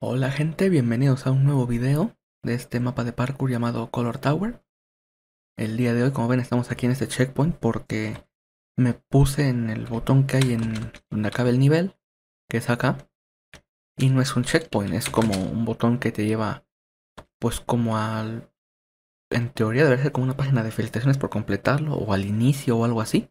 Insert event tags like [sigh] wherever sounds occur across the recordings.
Hola gente, bienvenidos a un nuevo video de este mapa de parkour llamado Color Tower. El día de hoy, como ven, estamos aquí en este checkpoint porque me puse en el botón que hay en donde acaba el nivel, que es acá. Y no es un checkpoint, es como un botón que te lleva, pues como al... En teoría debería ser como una página de filtraciones por completarlo, o al inicio o algo así.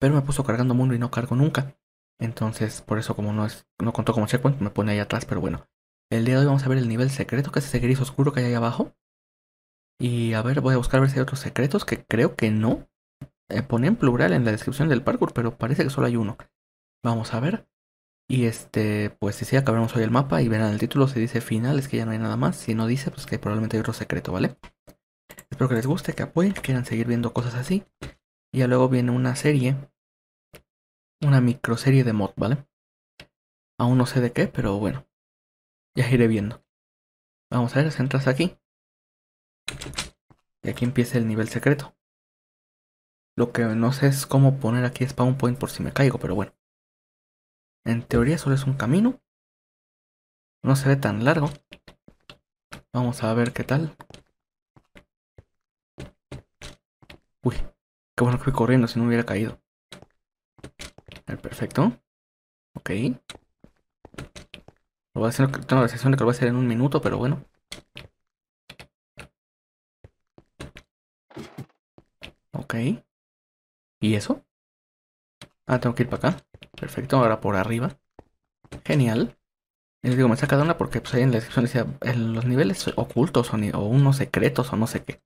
Pero me puso cargando mundo y no cargo nunca. Entonces, por eso como no es no contó como checkpoint, me pone ahí atrás, pero bueno. El día de hoy vamos a ver el nivel secreto, que es ese gris oscuro que hay ahí abajo. Y a ver, voy a buscar ver si hay otros secretos, que creo que no. Eh, pone en plural en la descripción del parkour, pero parece que solo hay uno. Vamos a ver. Y este, pues si sí, acabamos hoy el mapa y verán el título, se dice final es que ya no hay nada más, si no dice pues que probablemente hay otro secreto, ¿vale? Espero que les guste, que apoyen, que quieran seguir viendo cosas así. Y ya luego viene una serie, una microserie de mod, ¿vale? Aún no sé de qué, pero bueno, ya iré viendo. Vamos a ver, entras aquí. Y aquí empieza el nivel secreto. Lo que no sé es cómo poner aquí spawn point por si me caigo, pero bueno. En teoría solo es un camino. No se ve tan largo. Vamos a ver qué tal. Uy, qué bueno que fui corriendo, si no hubiera caído. Perfecto. Ok voy a hacer, tengo la que lo voy a hacer en un minuto, pero bueno. Ok. ¿Y eso? Ah, tengo que ir para acá. Perfecto, ahora por arriba. Genial. Les digo, me saca de una porque pues, ahí en la descripción decía eh, los niveles ocultos o, o unos secretos o no sé qué.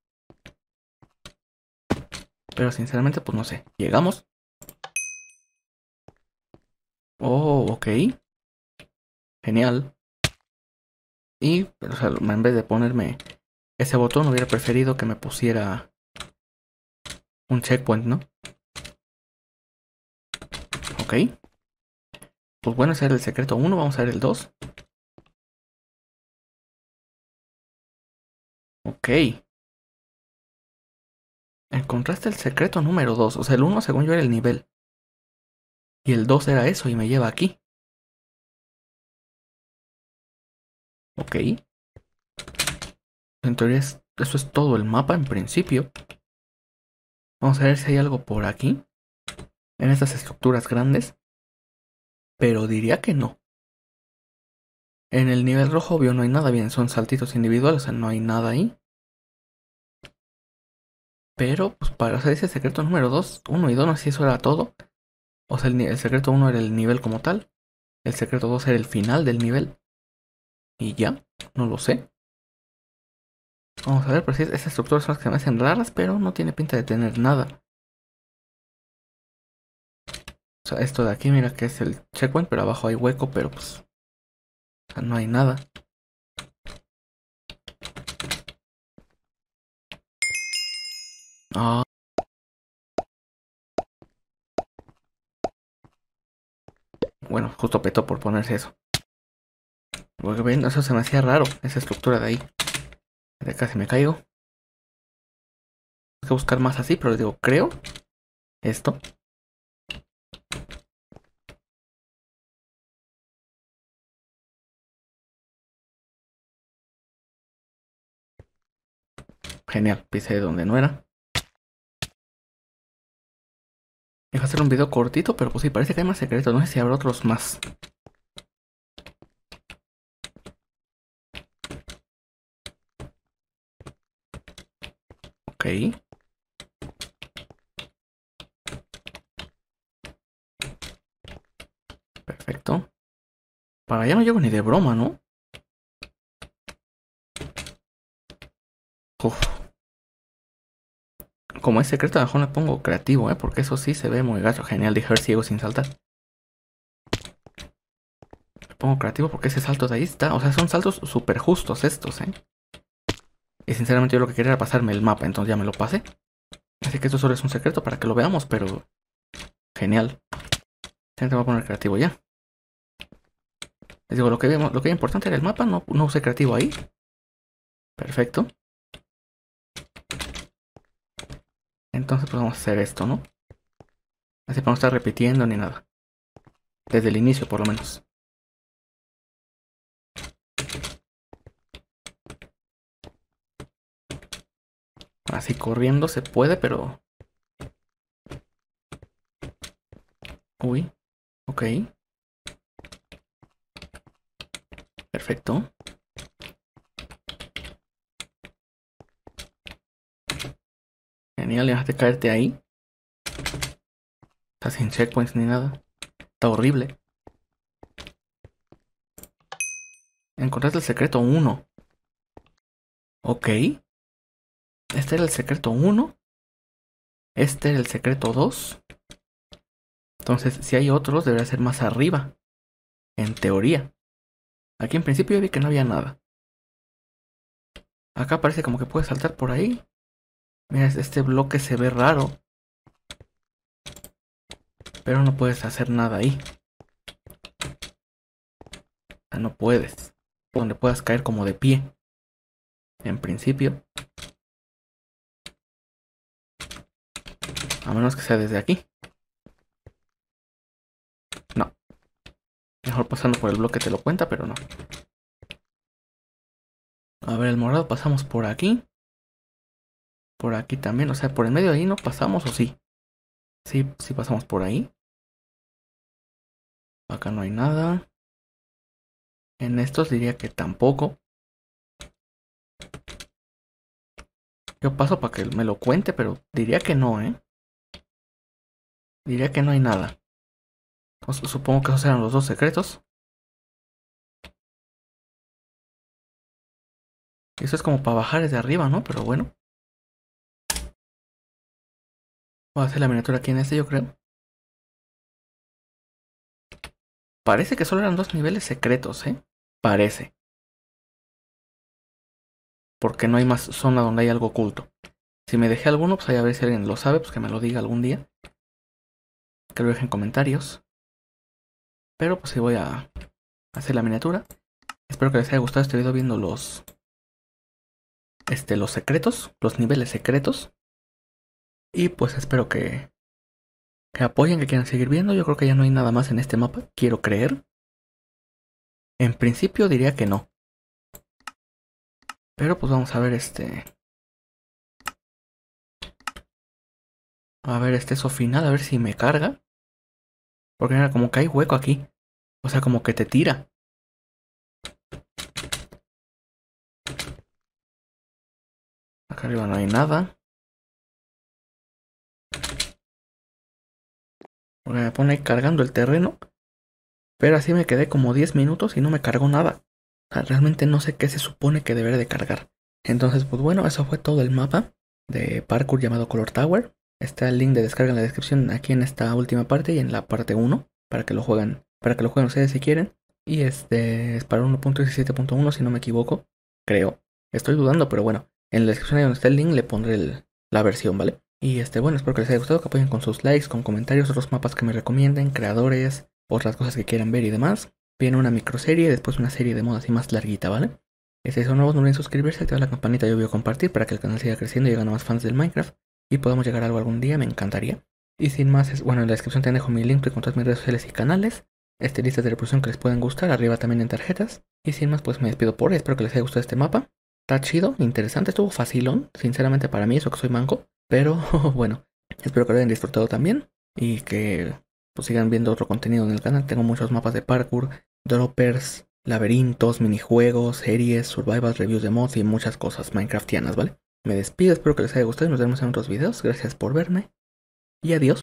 Pero sinceramente, pues no sé. Llegamos. Oh, ok genial. Y, pues, en vez de ponerme ese botón, hubiera preferido que me pusiera un checkpoint, ¿no? Ok. Pues bueno, ese era el secreto 1, vamos a ver el 2. Ok. Encontraste el secreto número 2. O sea, el 1 según yo era el nivel. Y el 2 era eso y me lleva aquí. Ok. En teoría, eso es todo el mapa en principio. Vamos a ver si hay algo por aquí. En estas estructuras grandes. Pero diría que no. En el nivel rojo, obvio, no hay nada. Bien, son saltitos individuales, o sea, no hay nada ahí. Pero, pues, para hacer ese secreto número 2, 1 y 2, no sé si eso era todo. O sea, el, el secreto 1 era el nivel como tal. El secreto 2 era el final del nivel. Y ya, no lo sé. Vamos a ver, pero si estas estructuras son las que me hacen raras, pero no tiene pinta de tener nada. O sea, esto de aquí, mira que es el checkpoint, pero abajo hay hueco, pero pues... O sea, no hay nada. Ah. Bueno, justo petó por ponerse eso. Porque ven, pues, eso se me hacía raro, esa estructura de ahí. De acá se me caigo. Tengo que buscar más así, pero les digo, creo. Esto. Genial, pisé donde no era. Voy a hacer un video cortito, pero pues sí, parece que hay más secretos. No sé si habrá otros más. Perfecto. Para allá no llego ni de broma, ¿no? Como es secreto, abajo, le pongo creativo, ¿eh? Porque eso sí se ve muy gato Genial, si ciego sin saltar. Le pongo creativo porque ese salto de ahí está. O sea, son saltos súper justos estos, ¿eh? Y sinceramente yo lo que quería era pasarme el mapa, entonces ya me lo pasé. Así que esto solo es un secreto para que lo veamos, pero... Genial. Te voy a poner creativo ya. Les digo, lo que, vemos, lo que era importante era el mapa, no, no usé creativo ahí. Perfecto. Entonces podemos pues, hacer esto, ¿no? Así para no estar repitiendo ni nada. Desde el inicio, por lo menos. Así corriendo se puede, pero... Uy, ok. Perfecto. Genial, le dejaste caerte ahí. Está sin checkpoints ni nada. Está horrible. Encontraste el secreto 1. Ok. Este era el secreto 1. Este era el secreto 2. Entonces, si hay otros, debería ser más arriba. En teoría. Aquí en principio yo vi que no había nada. Acá parece como que puedes saltar por ahí. Mira, este bloque se ve raro. Pero no puedes hacer nada ahí. O no puedes. Donde puedas caer como de pie. En principio. A menos que sea desde aquí. No. Mejor pasando por el bloque te lo cuenta, pero no. A ver, el morado pasamos por aquí. Por aquí también. O sea, por el medio ahí no pasamos o sí. Sí, sí pasamos por ahí. Acá no hay nada. En estos diría que tampoco. Yo paso para que me lo cuente, pero diría que no, ¿eh? Diría que no hay nada. supongo que esos eran los dos secretos. Eso es como para bajar desde arriba, ¿no? Pero bueno. Voy a hacer la miniatura aquí en este, yo creo. Parece que solo eran dos niveles secretos, ¿eh? Parece. Porque no hay más zona donde hay algo oculto. Si me dejé alguno, pues ahí a ver si alguien lo sabe, pues que me lo diga algún día que lo dejen en comentarios. Pero pues sí voy a hacer la miniatura. Espero que les haya gustado este video viendo los este los secretos, los niveles secretos. Y pues espero que apoyen, que quieran seguir viendo. Yo creo que ya no hay nada más en este mapa, quiero creer. En principio diría que no. Pero pues vamos a ver este a ver este eso a ver si me carga. Porque era como que hay hueco aquí. O sea, como que te tira. Acá arriba no hay nada. Porque me pone ahí cargando el terreno. Pero así me quedé como 10 minutos y no me cargó nada. realmente no sé qué se supone que debería de cargar. Entonces, pues bueno, eso fue todo el mapa de parkour llamado Color Tower. Está el link de descarga en la descripción aquí en esta última parte y en la parte 1 para que lo jueguen, para que lo jueguen ustedes si quieren. Y este es para 1.17.1 si no me equivoco, creo. Estoy dudando, pero bueno, en la descripción ahí donde está el link le pondré la versión, ¿vale? Y este, bueno, espero que les haya gustado, que apoyen con sus likes, con comentarios, otros mapas que me recomienden, creadores, otras cosas que quieran ver y demás. Viene una microserie, después una serie de moda así más larguita, ¿vale? Si son nuevos, no olviden suscribirse, activar la campanita y obvio compartir para que el canal siga creciendo y llegando más fans del Minecraft y podamos llegar a algo algún día, me encantaría. Y sin más, bueno, en la descripción te dejo mi link con todas mis redes sociales y canales, este listas de reproducción que les pueden gustar, arriba también en tarjetas. Y sin más, pues me despido por hoy, espero que les haya gustado este mapa. Está chido, interesante, estuvo facilón, sinceramente para mí, eso que soy manco, pero [laughs] bueno, espero que lo hayan disfrutado también y que pues, sigan viendo otro contenido en el canal. Tengo muchos mapas de parkour, droppers, laberintos, minijuegos, series, survival reviews de mods y muchas cosas minecraftianas, ¿vale? me despido, espero que les haya gustado y nos vemos en otros videos. Gracias por verme y adiós.